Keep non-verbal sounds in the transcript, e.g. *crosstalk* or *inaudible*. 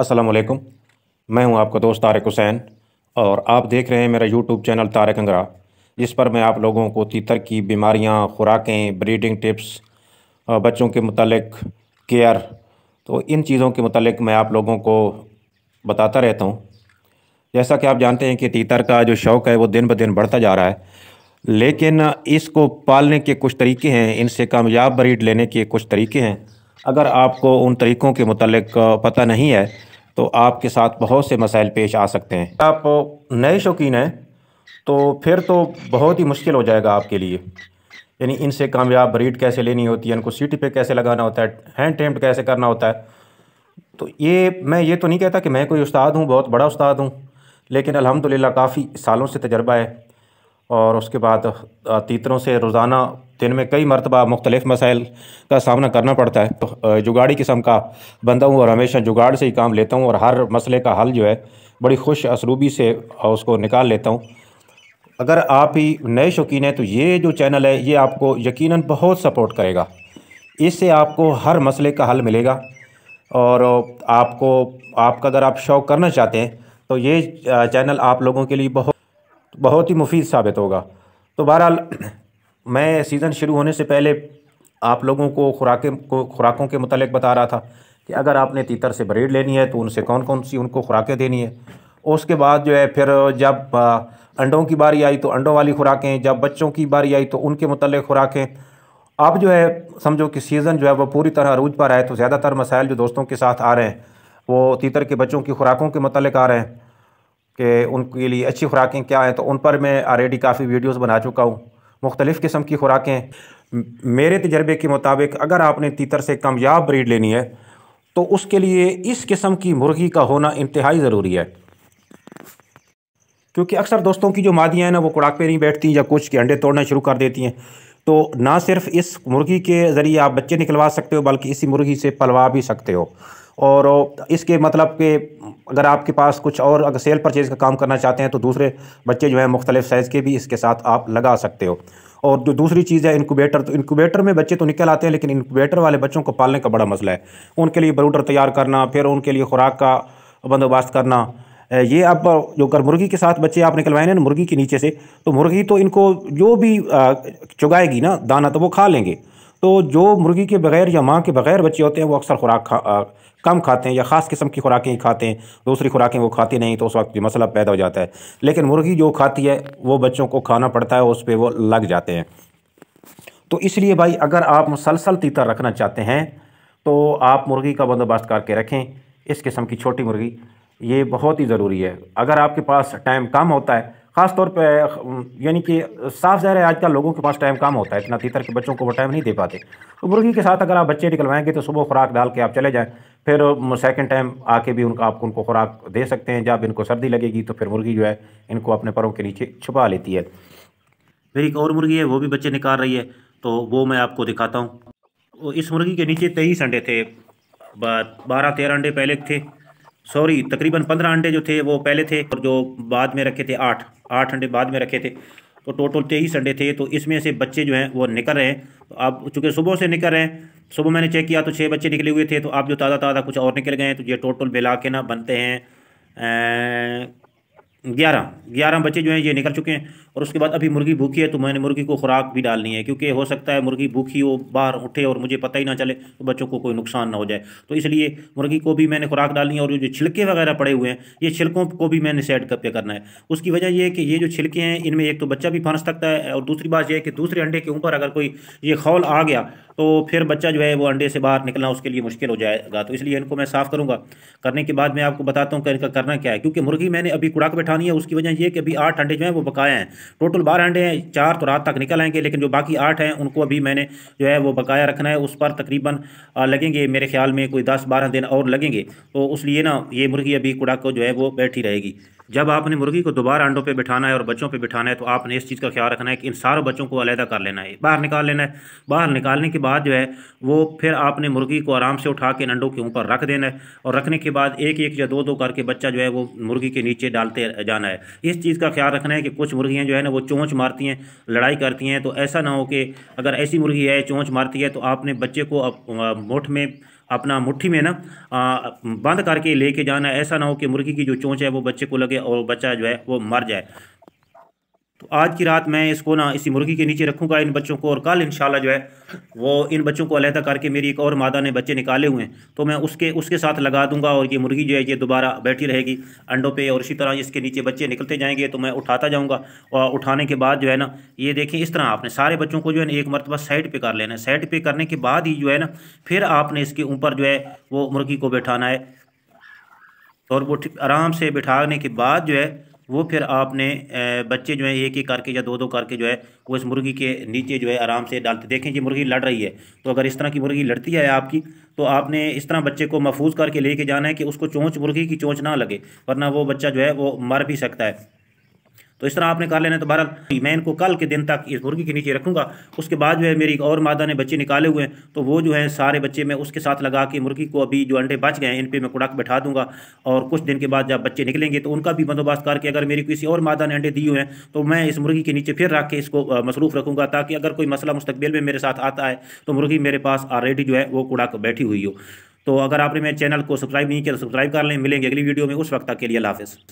असलकुम मैं हूं आपका दोस्त तारक हुसैन और आप देख रहे हैं मेरा यूट्यूब चैनल तारक अंगरा जिस पर मैं आप लोगों को तीतर की बीमारियां खुराकें ब्रीडिंग टिप्स बच्चों के मतलब केयर तो इन चीज़ों के मतलब मैं आप लोगों को बताता रहता हूँ जैसा कि आप जानते हैं कि तीतर का जो शौक़ है वो दिन ब दिन बढ़ता जा रहा है लेकिन इसको पालने के कुछ तरीके हैं इनसे कामयाब ब्रीड लेने के कुछ तरीके हैं अगर आपको उन तरीक़ों के मतलब पता नहीं है तो आपके साथ बहुत से मसाइल पेश आ सकते हैं आप नए शौकीन हैं तो फिर तो बहुत ही मुश्किल हो जाएगा आपके लिए यानी इनसे कामयाब ब्रीड कैसे लेनी होती है इनको सीटी पे कैसे लगाना होता है हैंड टेम्प कैसे करना होता है तो ये मैं ये तो नहीं कहता कि मैं कोई उस्ताद हूँ बहुत बड़ा उस्ताद हूँ लेकिन अलहमदिल्ला काफ़ी सालों से तजर्बा है और उसके बाद तीतरों से रोज़ाना दिन में कई मरतबा मुख्तलिफ़ मसाइल का सामना करना पड़ता है तो जुगाड़ी किस्म का बंदा हूँ और हमेशा जुगाड़ से ही काम लेता हूँ और हर मसले का हल जो है बड़ी खुश असरूबी से उसको निकाल लेता हूँ अगर आप ही नए शौकीन हैं तो ये जो चैनल है ये आपको यकीन बहुत सपोर्ट करेगा इससे आपको हर मसले का हल मिलेगा और आपको आपका अगर आप शौक़ करना चाहते हैं तो ये चैनल आप लोगों के लिए बहुत बहुत ही मुफीद साबित होगा तो बहरहाल *clears throat* मैं सीज़न शुरू होने से पहले आप लोगों को खुराकें को खुराकों के मतलब बता रहा था कि अगर आपने तीतर से ब्रेड लेनी है तो उनसे कौन कौन सी उनको खुराकें देनी है उसके बाद जो है फिर जब अंडों की बारी आई तो अंडों वाली खुराकें जब बच्चों की बारी आई तो उनके मतलब खुराकें अब जो है समझो कि सीज़न जो है वो पूरी तरह रूज पर है तो ज़्यादातर मसाइल जो दोस्तों के साथ आ रहे हैं वो तीतर के बच्चों की खुराकों के मतलब आ रहे हैं कि उनके लिए अच्छी खुराकें क्या हैं तो उन पर मैं ऑलरेडी काफ़ी वीडियोस बना चुका हूँ मुख्तलिफ़ किस्म की खुराकें मेरे तजर्बे के मुताबिक अगर आपने तीतर से कमयाब ब्रीड लेनी है तो उसके लिए इस किस्म की मुर्गी का होना इंतहाई ज़रूरी है क्योंकि अक्सर दोस्तों की जो मादियाँ हैं ना वो कुड़ाक पर नहीं बैठती हैं या कुछ के अंडे तोड़ना शुरू कर देती हैं तो ना सिर्फ इस मुर्गी के ज़रिए आप बच्चे निकलवा सकते हो बल्कि इसी मुर्गी से पलवा भी सकते हो और इसके मतलब के अगर आपके पास कुछ और अगर सेल परचेज़ का काम करना चाहते हैं तो दूसरे बच्चे जो हैं मुख्तलिफ़ साइज़ के भी इसके साथ आप लगा सकते हो और जो दूसरी चीज़ है इनक्यूबेटर तो इनक्यूबेटर में बच्चे तो निकल आते हैं लेकिन इनक्यूबेटर वाले बच्चों को पालने का बड़ा मसला है उनके लिए ब्रूडर तैयार करना फिर उनके लिए खुराक का बंदोबस्त करना ये आप जो अगर मुर्गी के साथ बच्चे आप निकलवाए ना मुर्गी के नीचे से तो मुर्गी तो इनको जो भी चुगाएगी ना दाना तो वो खा लेंगे तो जो मुर्गी के बगैर या माँ के बगैर बच्चे होते हैं वो अक्सर खुराक खा आ, कम खाते हैं या ख़ास किस्म की खुराकें ही खाते हैं दूसरी खुराकें वो खाती नहीं तो उस वक्त मसला पैदा हो जाता है लेकिन मुर्गी जो खाती है वो बच्चों को खाना पड़ता है उस पर वो लग जाते हैं तो इसलिए भाई अगर आप मुसलसल तीतर रखना चाहते हैं तो आप मुर्गी का बंदोबस्त करके रखें इस किस्म की छोटी मुर्गी ये बहुत ही ज़रूरी है अगर आपके पास टाइम कम होता है ख़ास तौर पे यानी कि साफ ज़ाहिर है आजकल लोगों के पास टाइम कम होता है इतना तीतर के बच्चों को वो टाइम नहीं दे पाते तो मुर्गी के साथ अगर आप बच्चे निकलवाएंगे तो सुबह खुराक डाल के आप चले जाएँ फिर सेकंड टाइम आके भी उनका आपको उनको खुराक दे सकते हैं जब इनको सर्दी लगेगी तो फिर मुर्गी जो है इनको अपने परों के नीचे छुपा लेती है फिर एक और मुर्गी है वो भी बच्चे निकाल रही है तो वो मैं आपको दिखाता हूँ इस मुर्गी के नीचे तेईस अंडे थे बारह तेरह अंडे पहले थे सॉरी तकरीबन पंद्रह अंडे जो थे वो पहले थे और जो बाद में रखे थे आठ आठ अंडे बाद में रखे थे तो टोटल तेईस अंडे थे तो इसमें से बच्चे जो हैं वो निकल रहे हैं तो अब चूँकि सुबह से निकल रहे हैं सुबह मैंने चेक किया तो छः बच्चे निकले हुए थे तो अब जो ताज़ा ताज़ा कुछ और निकल गए तो ये टोटल मिला के ना बनते हैं ग्यारह ग्यारह बच्चे जो हैं ये निकल चुके हैं और उसके बाद अभी मुर्गी भूखी है तो मैंने मुर्गी को खुराक भी डालनी है क्योंकि हो सकता है मुर्गी भूखी हो बाहर उठे और मुझे पता ही ना चले तो बच्चों को कोई नुकसान ना हो जाए तो इसलिए मुर्गी को भी मैंने खुराक डालनी है और जो छिलके वगैरह पड़े हुए हैं ये छिलकों को भी मैंने सेट कब करना है उसकी वजह यह है कि ये जो छिलके हैं इनमें एक तो बच्चा भी फंस सकता है और दूसरी बात यह है कि दूसरे अंडे के ऊपर अगर कोई ये खौल आ गया तो फिर बच्चा जो है वो अंडे से बाहर निकलना उसके लिए मुश्किल हो जाएगा तो इसलिए इनको मैं साफ़ करूँगा करने के बाद मैं आपको बताता हूँ कि इनका करना क्या है क्योंकि मुर्गी मैंने अभी कुड़ाक बैठा उठानी है उसकी वजह यह कि अभी आठ अंडे जो हैं वो बकाया हैं टोटल बारह अंडे हैं चार तो रात तक निकल आएंगे लेकिन जो बाकी आठ हैं उनको अभी मैंने जो है वो बकाया रखना है उस पर तकरीबन लगेंगे मेरे ख्याल में कोई दस बारह दिन और लगेंगे तो उस ना ये मुर्गी अभी कुड़ा को जो है वो बैठी रहेगी जब आपने मुर्गी को दोबारा अंडों पे बिठाना है और बच्चों पे बिठाना है तो आपने इस चीज़ का ख्याल रखना है कि इन सारों बच्चों को अलहदा कर लेना है बाहर निकाल लेना है बाहर निकालने के बाद जो है वो फिर आपने मुर्गी को आराम से उठा के इन अंडों के ऊपर रख देना है और रखने के बाद एक एक या दो दो करके बच्चा जो है वो मुर्गी के नीचे डालते जाना है इस चीज़ का ख्याल रखना है कि कुछ मुर्गियाँ जो है ना वो चोंच मारती हैं लड़ाई करती हैं तो ऐसा ना हो कि अगर ऐसी मुर्गी है चोंच मारती है तो आपने बच्चे को मुठ में अपना मुट्ठी में ना बंद करके लेके जाना ऐसा ना हो कि मुर्गी की जो चोंच है वो बच्चे को लगे और बच्चा जो है वो मर जाए आज की रात मैं इसको ना इसी मुर्गी के नीचे रखूँगा इन बच्चों को और कल इन जो है वो इन बच्चों को अलहदा करके मेरी एक और मादा ने बच्चे निकाले हुए हैं तो मैं उसके उसके साथ लगा दूंगा और ये मुर्गी जो है ये दोबारा बैठी रहेगी अंडों पे और इसी तरह इसके नीचे बच्चे निकलते जाएंगे तो मैं उठाता जाऊँगा और उठाने के बाद जो है ना ये देखें इस तरह आपने सारे बच्चों को जो है ना एक मरतबा साइड पर कर लेना है साइड पर करने के बाद ही जो है ना फिर आपने इसके ऊपर जो है वो मुर्गी को बैठाना है और वो आराम से बिठाने के बाद जो है वो फिर आपने बच्चे जो है एक एक करके या दो दो करके जो है वो इस मुर्गी के नीचे जो है आराम से डालते देखें जी मुर्गी लड़ रही है तो अगर इस तरह की मुर्गी लड़ती है आपकी तो आपने इस तरह बच्चे को महफूज करके लेके जाना है कि उसको चोंच मुर्गी की चोंच ना लगे वरना वो बच्चा जो है वो मर भी सकता है तो इस तरह आपने कर लेना तो बहरहाल मैं इनको कल के दिन तक इस मुर्गी के नीचे रखूँगा उसके बाद जो है मेरी और मादा ने बच्चे निकाले हुए हैं तो वो जो है सारे बच्चे मैं उसके साथ लगा के मुर्गी को अभी जो अंडे बच गए हैं इन पर मैं कुड़क बैठा दूंगा और कुछ दिन के बाद जब बच्चे निकलेंगे तो उनका भी बंदोबस्त करके अगर मेरी किसी और मादा ने अंडे दिए हुए हैं तो मैं इस मुर्गी के नीचे फिर रख के इसको मसरूफ़ रखूँगा ताकि अगर कोई मसला मुस्तबिल में मेरे साथ आता है तो मुर्गी मेरे पास ऑलरेडी जो है वो कुड़क बैठी हुई हो तो अगर आपने मेरे चैनल को सब्सक्राइब नहीं किया तो सब्सक्राइब कर लें मिलेंगे अगली वीडियो में उस वक्त के लिए हाफिज़